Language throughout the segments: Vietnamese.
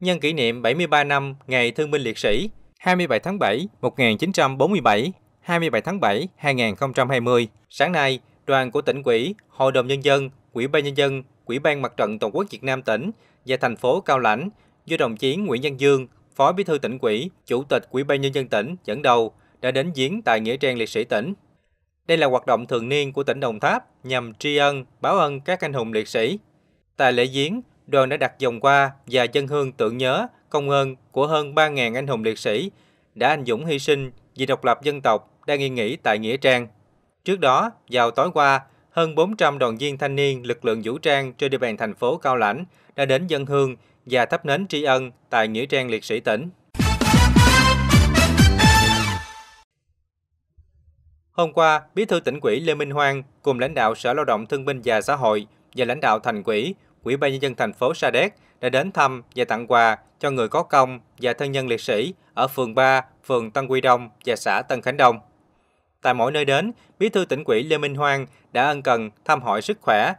nhân kỷ niệm 73 năm Ngày Thương binh Liệt sĩ 27 tháng 7 1947, 27 tháng 7 2020. Sáng nay, đoàn của tỉnh ủy, Hội đồng Nhân dân, Ủy ban Nhân dân, Ủy ban Mặt trận Tổ quốc Việt Nam tỉnh và thành phố Cao Lãnh do đồng chí Nguyễn Văn Dương, Phó Bí thư tỉnh ủy, Chủ tịch Ủy ban Nhân dân tỉnh dẫn đầu đã đến diễn tại Nghĩa trang Liệt sĩ tỉnh. Đây là hoạt động thường niên của tỉnh Đồng Tháp nhằm tri ân, báo ân các anh hùng liệt sĩ. Tại lễ diễn đoàn đã đặt vòng hoa và dân hương tưởng nhớ công ơn của hơn 3.000 anh hùng liệt sĩ đã anh dũng hy sinh vì độc lập dân tộc đang yên nghỉ tại Nghĩa Trang. Trước đó, vào tối qua, hơn 400 đoàn viên thanh niên lực lượng vũ trang trên địa bàn thành phố Cao Lãnh đã đến dân hương và thắp nến tri ân tại Nghĩa Trang Liệt sĩ tỉnh. Hôm qua, Bí thư tỉnh ủy Lê Minh Hoang cùng lãnh đạo Sở Lao động Thương binh và Xã hội và lãnh đạo thành ủy. Ủy ban nhân dân thành phố Sa Đéc đã đến thăm và tặng quà cho người có công và thân nhân liệt sĩ ở phường 3, phường Tân Quy Đông và xã Tân Khánh Đông. Tại mỗi nơi đến, Bí thư tỉnh ủy Lê Minh Hoang đã ân cần thăm hỏi sức khỏe,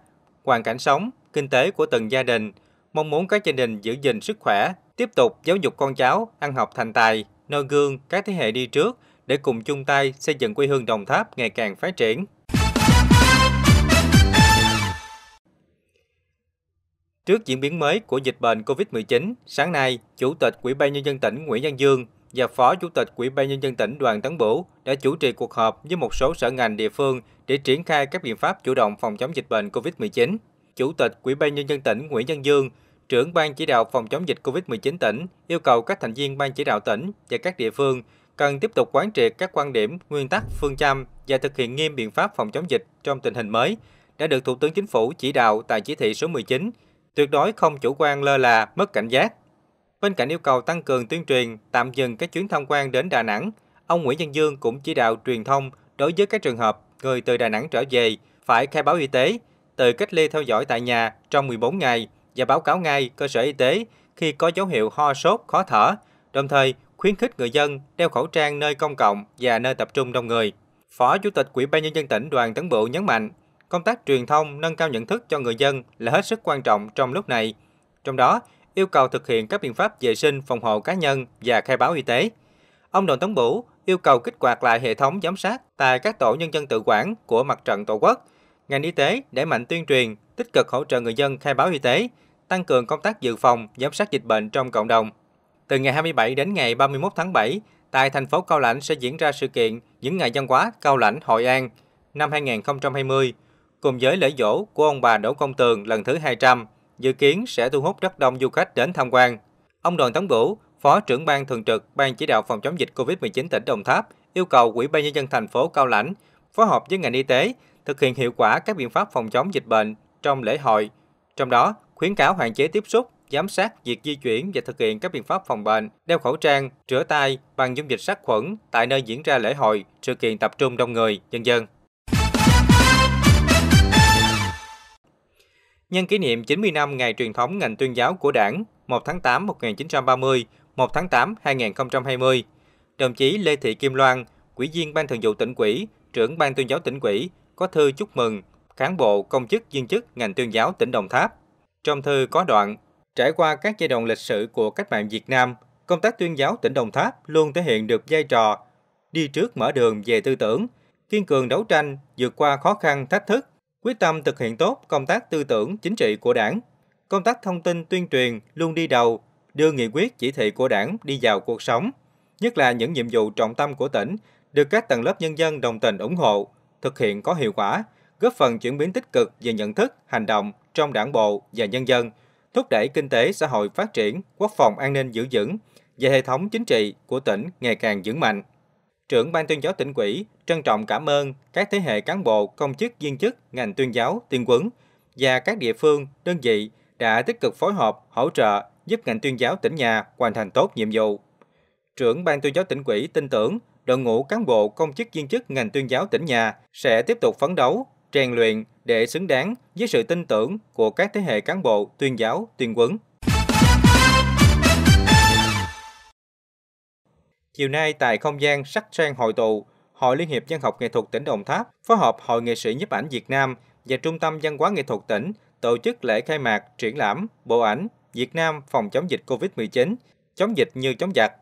hoàn cảnh sống, kinh tế của từng gia đình, mong muốn các gia đình giữ gìn sức khỏe, tiếp tục giáo dục con cháu ăn học thành tài, noi gương các thế hệ đi trước để cùng chung tay xây dựng quê hương Đồng Tháp ngày càng phát triển. Trước diễn biến mới của dịch bệnh COVID-19, sáng nay, Chủ tịch Ủy ban nhân dân tỉnh Nguyễn Văn Dương và Phó Chủ tịch Ủy ban nhân dân tỉnh Đoàn Tấn Bửu đã chủ trì cuộc họp với một số sở ngành địa phương để triển khai các biện pháp chủ động phòng chống dịch bệnh COVID-19. Chủ tịch Ủy ban nhân dân tỉnh Nguyễn Văn Dương, trưởng ban chỉ đạo phòng chống dịch COVID-19 tỉnh yêu cầu các thành viên ban chỉ đạo tỉnh và các địa phương cần tiếp tục quán triệt các quan điểm, nguyên tắc, phương châm và thực hiện nghiêm biện pháp phòng chống dịch trong tình hình mới đã được Thủ tướng Chính phủ chỉ đạo tại chỉ thị số 19 tuyệt đối không chủ quan lơ là, mất cảnh giác. Bên cạnh yêu cầu tăng cường tuyên truyền, tạm dừng các chuyến tham quan đến Đà Nẵng, ông Nguyễn Văn Dương cũng chỉ đạo truyền thông đối với các trường hợp người từ Đà Nẵng trở về phải khai báo y tế, tự cách ly theo dõi tại nhà trong 14 ngày và báo cáo ngay cơ sở y tế khi có dấu hiệu ho sốt, khó thở, đồng thời khuyến khích người dân đeo khẩu trang nơi công cộng và nơi tập trung đông người. Phó Chủ tịch Ủy ban nhân dân tỉnh Đoàn Tấn Bửu nhấn mạnh, công tác truyền thông nâng cao nhận thức cho người dân là hết sức quan trọng trong lúc này. Trong đó, yêu cầu thực hiện các biện pháp vệ sinh phòng hộ cá nhân và khai báo y tế. Ông Đoàn Tấn Bửu yêu cầu kích hoạt lại hệ thống giám sát tại các tổ nhân dân tự quản của mặt trận Tổ quốc. Ngành y tế để mạnh tuyên truyền, tích cực hỗ trợ người dân khai báo y tế, tăng cường công tác dự phòng, giám sát dịch bệnh trong cộng đồng. Từ ngày 27 đến ngày 31 tháng 7, tại thành phố Cao Lãnh sẽ diễn ra sự kiện những ngày văn hóa Cao Lãnh Hội An năm 2020 cùng với lễ dỗ của ông bà Đỗ Công Tường lần thứ 200, dự kiến sẽ thu hút rất đông du khách đến tham quan. Ông Đoàn Tấn Vũ, Phó trưởng ban thường trực Ban chỉ đạo phòng chống dịch COVID-19 tỉnh Đồng Tháp, yêu cầu Ủy ban nhân dân thành phố Cao Lãnh phối hợp với ngành y tế thực hiện hiệu quả các biện pháp phòng chống dịch bệnh trong lễ hội, trong đó khuyến cáo hạn chế tiếp xúc, giám sát việc di chuyển và thực hiện các biện pháp phòng bệnh, đeo khẩu trang, rửa tay bằng dung dịch sát khuẩn tại nơi diễn ra lễ hội, sự kiện tập trung đông người, dân dân. nhân kỷ niệm 90 năm ngày truyền thống ngành tuyên giáo của Đảng 1 tháng 8 1930, 1 tháng 8 2020. Đồng chí Lê Thị Kim Loan, Ủy viên Ban Thường vụ tỉnh ủy, trưởng Ban tuyên giáo tỉnh ủy có thư chúc mừng cán bộ công chức viên chức ngành tuyên giáo tỉnh Đồng Tháp. Trong thư có đoạn, trải qua các giai đoạn lịch sử của cách mạng Việt Nam, công tác tuyên giáo tỉnh Đồng Tháp luôn thể hiện được vai trò đi trước mở đường về tư tưởng, kiên cường đấu tranh, vượt qua khó khăn, thách thức, quyết tâm thực hiện tốt công tác tư tưởng chính trị của đảng. Công tác thông tin tuyên truyền luôn đi đầu, đưa nghị quyết chỉ thị của đảng đi vào cuộc sống, nhất là những nhiệm vụ trọng tâm của tỉnh được các tầng lớp nhân dân đồng tình ủng hộ, thực hiện có hiệu quả, góp phần chuyển biến tích cực về nhận thức, hành động trong đảng bộ và nhân dân, thúc đẩy kinh tế xã hội phát triển, quốc phòng an ninh giữ vững và hệ thống chính trị của tỉnh ngày càng vững mạnh trưởng Ban tuyên giáo tỉnh ủy trân trọng cảm ơn các thế hệ cán bộ, công chức, viên chức, ngành tuyên giáo, tuyên quấn và các địa phương, đơn vị đã tích cực phối hợp, hỗ trợ, giúp ngành tuyên giáo tỉnh nhà hoàn thành tốt nhiệm vụ. Trưởng Ban tuyên giáo tỉnh ủy tin tưởng đội ngũ cán bộ, công chức, viên chức ngành tuyên giáo tỉnh nhà sẽ tiếp tục phấn đấu, rèn luyện để xứng đáng với sự tin tưởng của các thế hệ cán bộ, tuyên giáo, tuyên quấn. Chiều nay tại không gian Sắc Trang Hội tụ, Hội Liên hiệp Văn học Nghệ thuật tỉnh Đồng Tháp phối hợp Hội nghệ sĩ nhiếp ảnh Việt Nam và Trung tâm Văn hóa Nghệ thuật tỉnh tổ chức lễ khai mạc triển lãm Bộ ảnh Việt Nam phòng chống dịch COVID-19, chống dịch như chống giặc,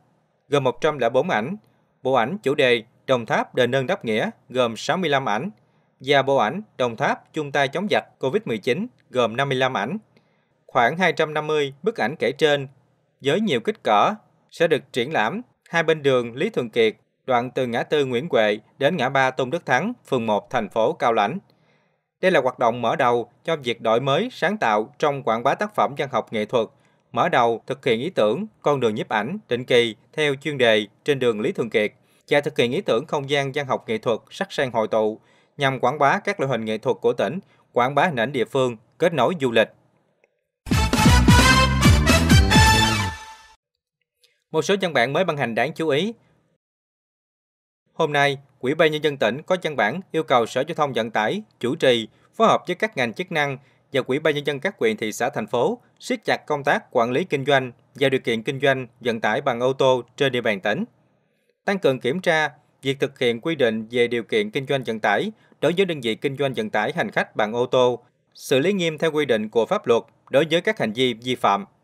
gồm 104 ảnh. Bộ ảnh chủ đề Đồng Tháp đền ơn đáp nghĩa gồm 65 ảnh và bộ ảnh Đồng Tháp chung tay chống giặc COVID-19 gồm 55 ảnh. Khoảng 250 bức ảnh kể trên với nhiều kích cỡ sẽ được triển lãm hai bên đường Lý Thường Kiệt, đoạn từ ngã tư Nguyễn Huệ đến ngã ba Tôn Đức Thắng, phường 1, thành phố Cao Lãnh. Đây là hoạt động mở đầu cho việc đổi mới, sáng tạo trong quảng bá tác phẩm văn học nghệ thuật, mở đầu thực hiện ý tưởng con đường nhiếp ảnh định kỳ theo chuyên đề trên đường Lý Thường Kiệt và thực hiện ý tưởng không gian văn học nghệ thuật sắc sen hội tụ nhằm quảng bá các loại hình nghệ thuật của tỉnh, quảng bá hình ảnh địa phương, kết nối du lịch một số văn bản mới ban hành đáng chú ý. Hôm nay, quỹ ban Nhân dân tỉnh có văn bản yêu cầu Sở Giao thông Vận tải chủ trì, phối hợp với các ngành chức năng và quỹ ban Nhân dân các huyện, thị xã, thành phố siết chặt công tác quản lý kinh doanh và điều kiện kinh doanh vận tải bằng ô tô trên địa bàn tỉnh. Tăng cường kiểm tra việc thực hiện quy định về điều kiện kinh doanh vận tải đối với đơn vị kinh doanh vận tải hành khách bằng ô tô, xử lý nghiêm theo quy định của pháp luật đối với các hành vi vi phạm.